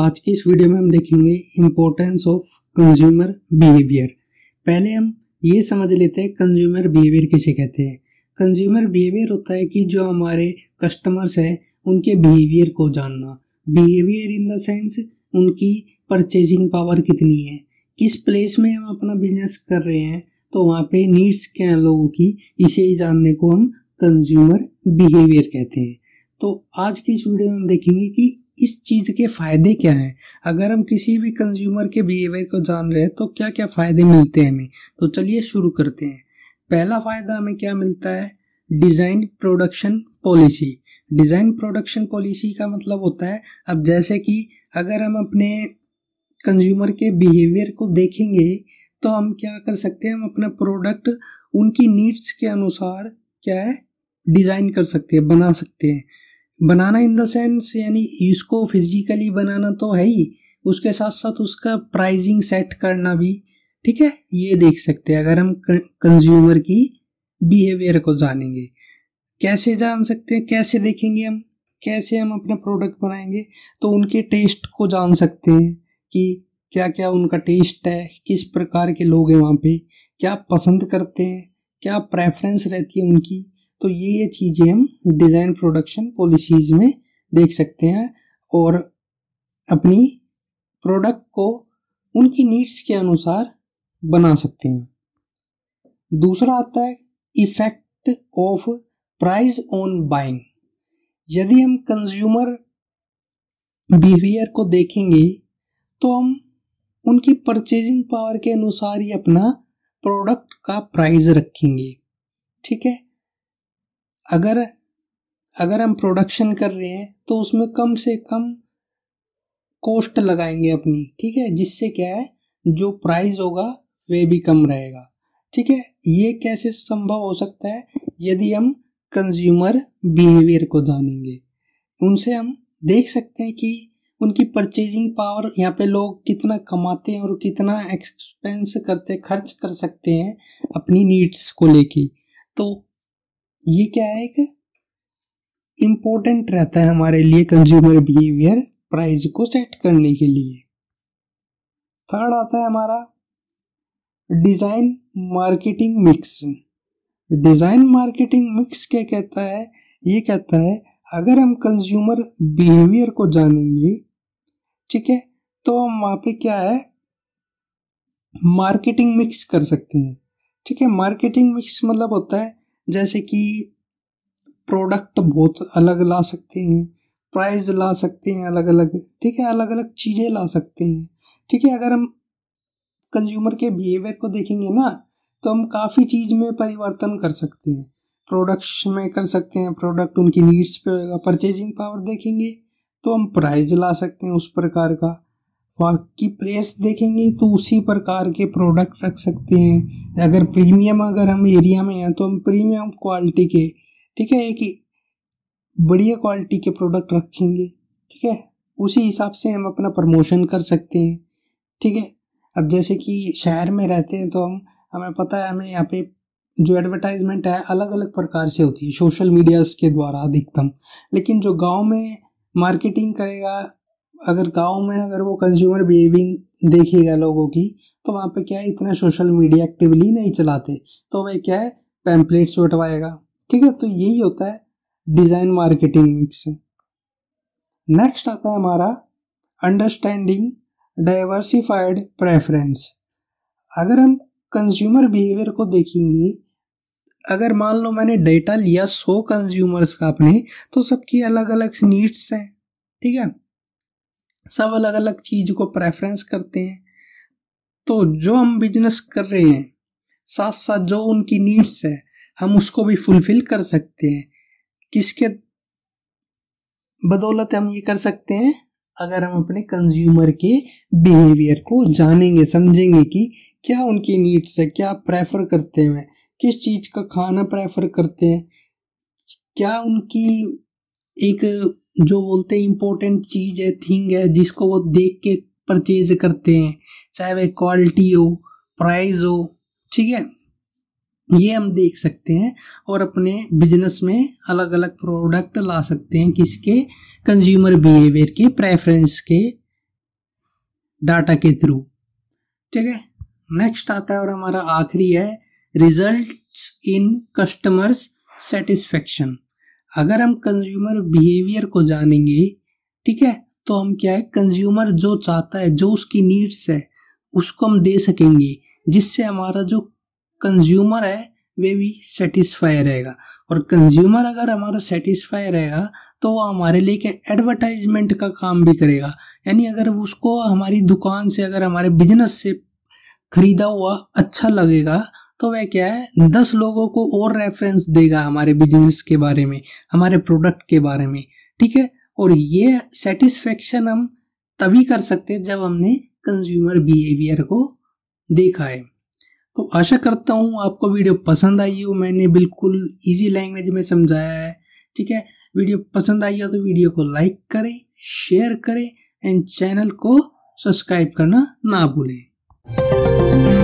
आज की इस वीडियो में हम देखेंगे इम्पोर्टेंस ऑफ कंज्यूमर बिहेवियर पहले हम ये समझ लेते हैं कंज्यूमर बिहेवियर किसे कहते हैं कंज्यूमर बिहेवियर होता है कि जो हमारे कस्टमर्स हैं उनके बिहेवियर को जानना बिहेवियर इन द सेंस उनकी परचेजिंग पावर कितनी है किस प्लेस में हम अपना बिजनेस कर रहे हैं तो वहाँ पे नीड्स क्या हैं लोगों की इसे ही जानने को हम कंज्यूमर बिहेवियर कहते हैं तो आज की इस वीडियो में हम देखेंगे कि इस चीज़ के फ़ायदे क्या हैं अगर हम किसी भी कंज्यूमर के बिहेवियर को जान रहे हैं तो क्या क्या फ़ायदे मिलते हैं हमें तो चलिए शुरू करते हैं पहला फ़ायदा हमें क्या मिलता है design production policy design production policy का मतलब होता है अब जैसे कि अगर हम अपने कंज्यूमर के बिहेवियर को देखेंगे तो हम क्या कर सकते हैं हम अपना प्रोडक्ट उनकी नीड्स के अनुसार क्या है डिज़ाइन कर सकते हैं बना सकते हैं बनाना इन द सेंस यानी इसको फिजिकली बनाना तो है ही उसके साथ साथ उसका प्राइजिंग सेट करना भी ठीक है ये देख सकते हैं अगर हम कंज्यूमर की बिहेवियर को जानेंगे कैसे जान सकते हैं कैसे देखेंगे हम कैसे हम अपना प्रोडक्ट बनाएंगे तो उनके टेस्ट को जान सकते हैं कि क्या क्या उनका टेस्ट है किस प्रकार के लोग हैं वहाँ पे क्या पसंद करते हैं क्या प्रेफरेंस रहती है उनकी तो ये ये चीज़ें हम डिज़ाइन प्रोडक्शन पॉलिसीज़ में देख सकते हैं और अपनी प्रोडक्ट को उनकी नीड्स के अनुसार बना सकते हैं दूसरा आता है effect of price on buying यदि हम कंज्यूमर बिहेवियर को देखेंगे तो हम उनकी परचेजिंग पावर के अनुसार ही अपना प्रोडक्ट का प्राइस रखेंगे ठीक है अगर अगर हम प्रोडक्शन कर रहे हैं तो उसमें कम से कम कॉस्ट लगाएंगे अपनी ठीक है जिससे क्या है जो प्राइस होगा वे भी कम रहेगा ठीक है ये कैसे संभव हो सकता है यदि हम कंज्यूमर बिहेवियर को जानेंगे उनसे हम देख सकते हैं कि उनकी परचेजिंग पावर यहाँ पे लोग कितना कमाते हैं और कितना एक्सपेंस करते खर्च कर सकते हैं अपनी नीड्स को लेके तो ये क्या है एक इम्पोर्टेंट रहता है हमारे लिए कंज्यूमर बिहेवियर प्राइस को सेट करने के लिए थर्ड आता है हमारा design marketing mix design marketing mix क्या कहता है ये कहता है अगर हम कंज्यूमर बिहेवियर को जानेंगे ठीक है तो हम वहां पे क्या है मार्केटिंग मिक्स कर सकते हैं ठीक है मार्केटिंग मिक्स मतलब होता है जैसे कि प्रोडक्ट बहुत अलग ला सकते हैं प्राइस ला सकते हैं अलग अलग ठीक है अलग अलग चीज़ें ला सकते हैं ठीक है अगर हम कंज्यूमर के बिहेवियर को देखेंगे ना तो हम काफ़ी चीज़ में परिवर्तन कर सकते हैं प्रोडक्ट्स में कर सकते हैं प्रोडक्ट उनकी नीड्स पे होगा परचेजिंग पावर देखेंगे तो हम प्राइस ला सकते हैं उस प्रकार का बाकी प्लेस देखेंगे तो उसी प्रकार के प्रोडक्ट रख सकते हैं अगर प्रीमियम अगर हम एरिया में हैं तो हम प्रीमियम क्वालिटी के ठीक है एक बढ़िया क्वालिटी के प्रोडक्ट रखेंगे ठीक है उसी हिसाब से हम अपना प्रमोशन कर सकते हैं ठीक है अब जैसे कि शहर में रहते हैं तो हम हमें पता है हमें यहाँ पे जो एडवर्टाइजमेंट है अलग अलग प्रकार से होती है सोशल मीडियाज़ के द्वारा अधिकतम लेकिन जो गांव में मार्केटिंग करेगा अगर गांव में अगर वो कंज्यूमर बिहेविंग देखिएगा लोगों की तो वहाँ पे क्या है इतना सोशल मीडिया एक्टिवली नहीं चलाते तो वह क्या है पैम्पलेट्स बटवाएगा ठीक है तो यही होता है डिज़ाइन मार्केटिंग मिक्स नेक्स्ट आता है हमारा अंडरस्टैंडिंग डाइवर्सिफाइड प्रेफरेंस अगर हम कंज्यूमर बिहेवियर को देखेंगे अगर मान लो मैंने डेटा लिया सौ कंज्यूमर्स का अपने तो सबकी अलग अलग नीड्स हैं ठीक है सब अलग अलग चीज़ को प्रेफरेंस करते हैं तो जो हम बिजनेस कर रहे हैं साथ साथ जो उनकी नीड्स है हम उसको भी फुलफिल कर सकते हैं किसके बदौलत हम ये कर सकते हैं अगर हम अपने कंज्यूमर के बिहेवियर को जानेंगे समझेंगे कि क्या उनकी नीड्स है क्या प्रेफर करते हैं किस चीज़ का खाना प्रेफर करते हैं क्या उनकी एक जो बोलते हैं इम्पोर्टेंट चीज़ है थिंग है जिसको वो देख के परचेज करते हैं चाहे वह क्वालिटी हो प्राइस हो ठीक है ये हम देख सकते हैं और अपने बिजनेस में अलग अलग प्रोडक्ट ला सकते हैं किसके कंज्यूमर बिहेवियर के प्रेफरेंस के डाटा के थ्रू ठीक है नेक्स्ट आता है और हमारा आखिरी है रिजल्ट्स इन कस्टमर्स सेटिस्फेक्शन अगर हम कंज्यूमर बिहेवियर को जानेंगे ठीक है तो हम क्या है कंज्यूमर जो चाहता है जो उसकी नीड्स है उसको हम दे सकेंगे जिससे हमारा जो कंज्यूमर है वे भी सेटिस्फाई रहेगा और कंज्यूमर अगर हमारा सेटिस्फाई रहेगा तो वो हमारे लिए एडवर्टाइजमेंट का काम भी करेगा यानी अगर उसको हमारी दुकान से अगर हमारे बिजनेस से खरीदा हुआ अच्छा लगेगा तो वह क्या है दस लोगों को और रेफरेंस देगा हमारे बिजनेस के बारे में हमारे प्रोडक्ट के बारे में ठीक है और ये सेटिस्फेक्शन हम तभी कर सकते हैं जब हमने कंज्यूमर बिहेवियर को देखा है तो आशा करता हूँ आपको वीडियो पसंद आई हो मैंने बिल्कुल इजी लैंग्वेज में समझाया है ठीक है वीडियो पसंद आई हो तो वीडियो को लाइक करें शेयर करें एंड चैनल को सब्सक्राइब करना ना भूलें